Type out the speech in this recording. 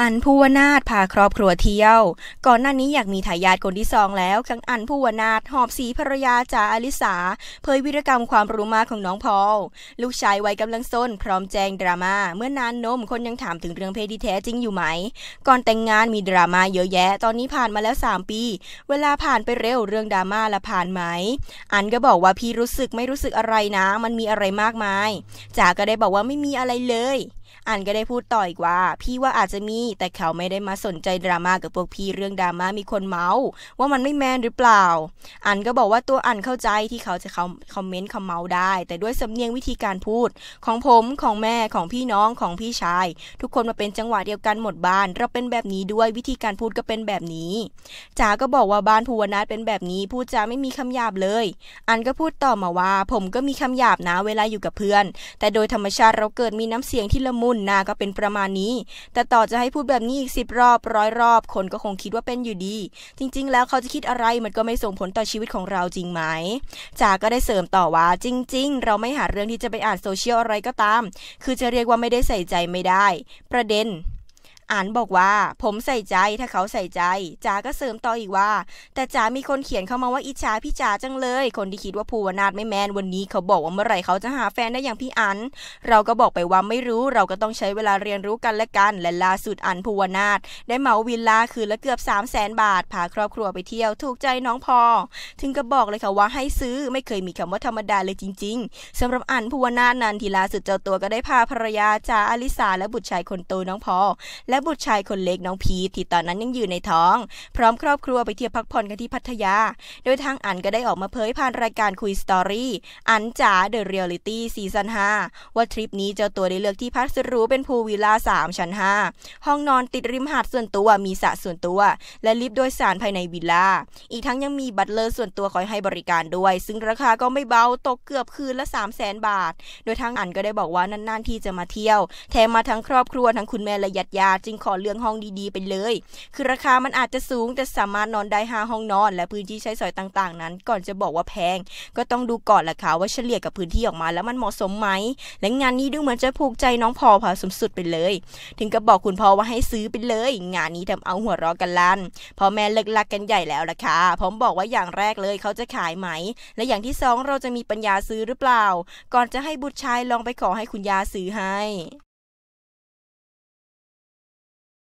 อันผูวนาถพาครอบครัวเที่ยว ก่อนหน้านี้อยากมีทายาทคนที่สองแล้วขั้งอันผูวนาถหอบสีภรรยาจ่าอลิสาเผยวิรกรรมความรู้มากของน้องพอลลูกชายวัยกำลังซนพร้อมแจงดรามา่าเมื่อนานนมคนยังถามถึงเรื่องเพศที่แท้จริงอยู่ไหม ก่อนแต่งงานมีดราม่าเยอะแยะ ตอนนี้ผ่านมาแล้ว3ปี เวลาผ่านไปเร็วเรื่องดราม่าละผ่านไหม อันก็บอกว่าพี่รู้สึกไม่รู้สึกอะไรนะมันมีอะไรมากมายจ่าก็ได้บอกว่าไม่มีอะไรเลยอันก็ได้พูดต่ออีกว่า พี่ว่าอาจจะมีแต่เขาไม่ได้มาสนใจดราม่ากับพวกพี่เรื่องดราม่ามีคนเมาว่ามันไม่แมนหรือเปล่า อันก็บอกว่าตัวอันเข้าใจที่เขาจะเขาคอมเมนต์คมเมาได้ แต่ด้วยสำเนียงวิธีการพูด ของผมของแม่ของพี่น้องของพี่ชาย ทุกคนมาเป็นจังหวะเดียวกันหมดบ้านเราเป็นแบบนี้ด้วยวิธีการพูดก็เป็นแบบนี้จ๋าก็บอกว่าบ้านภูวนาถเป็นแบบนี้ พูดจาไม่มีคำหยาบเลย อันก็พูดต่อมาว่า ผมก็มีคำหยาบนะเวลาอยู่กับเพื่อน แต่โดยธรรมชาติเราเกิดมีน้ำเสียงที่ละมุนนา ก็เป็นประมาณนี้ แต่ต่อจะให้พูดแบบนี้อีกสิบรอบร้อยรอบ คนก็คงคิดว่าเป็นอยู่ดี จริงๆ แล้วเขาจะคิดอะไร มันก็ไม่ส่งผลต่อชีวิตของเราจริงไหมจ่าก็ได้เสริมต่อว่าจริง ๆ เราไม่หาเรื่องที่จะไปอ่านโซเชียลอะไรก็ตาม คือจะเรียกว่าไม่ได้ใส่ใจไม่ได้ ประเด็นอ่านบอกว่าผมใส่ใจถ้าเขาใส่ใจจ๋าก็เสริมต่ออีกว่า แต่จ๋ามีคนเขียนเข้ามาว่าอิจฉาพี่จ๋าจังเลย คนที่คิดว่าภูวนาถไม่แมนวันนี้เขาบอกว่าเมื่อไหร่เขาจะหาแฟนได้อย่างพี่อันเราก็บอกไปว่าไม่รู้เราก็ต้องใช้เวลาเรียนรู้กันและกันและล่าสุดอันภูวนาถได้เหมาวิลล่าคืนละเกือบ 3 0 0แสนบาทพาครอบครัวไปเที่ยวถูกใจน้องพอ ถึงก็บอกเลยค่ะว่าให้ซื้อไม่เคยมีคำว่าธรรมดาเลยจริงๆ สำหรับอันภูวนาถนันทีล่าสุดเจ้าตัวก็ได้พาภรรยาจ๋าอลิสาและบุตรชายคนโตน้องพอและและบุตรชายคนเล็กน้องพีทที่ตอนนั้นยังอยู่ในท้อง พร้อมครอบครัวไปเที่ยวพักผ่อนกันที่พัทยา โดยทางอันก็ได้ออกมาเผยผ่านรายการคุยสตอรี่อันจ๋าเดอะเรียลิตี้ซีซั่น5ว่าทริปนี้เจ้าตัวได้เลือกที่พักสุดหรูเป็นพูลวิลล่า3 ชั้น5 ห้องนอนติดริมหาดส่วนตัวมีสระส่วนตัว และลิฟต์โดยสารภายในวิลล่าอีกทั้งยังมีบัตเลอร์ส่วนตัวคอยให้บริการด้วยซึ่งราคาก็ไม่เบาตกเกือบคืนละ3 0 0แสนบาท โดยทางอันก็ได้บอกว่านั่นๆ ที่จะมาเที่ยวแถมมาทั้งครอบครัวทั้งคุณแม่และญาติญาติจึงขอเลือกห้องดีๆไปเลย คือราคา มันอาจจะสูง แต่สามารถนอนได้ห้าห้องนอน และพื้นที่ใช้สอยต่าง ๆ นั้น ก่อนจะบอกว่าแพง ก็ต้องดูก่อนละค่ะว่าเฉลี่ยกับพื้นที่ออกมาแล้วมันเหมาะสมไหมและงานนี้ดูเหมือนจะผูกใจน้องพอพอสมสุดไปเลย ถึงกับบอกคุณพ่อว่าให้ซื้อไปเลย งานนี้ทำเอาหัวเราะกันลั่นพอแม่เลิกลักกันใหญ่แล้วละค่ะ ผมบอกว่าอย่างแรกเลยเขาจะขายไหม และอย่างที่สองเราจะมีปัญญาซื้อหรือเปล่า ก่อนจะให้บุตรชายลองไปขอให้คุณยาซื้อให้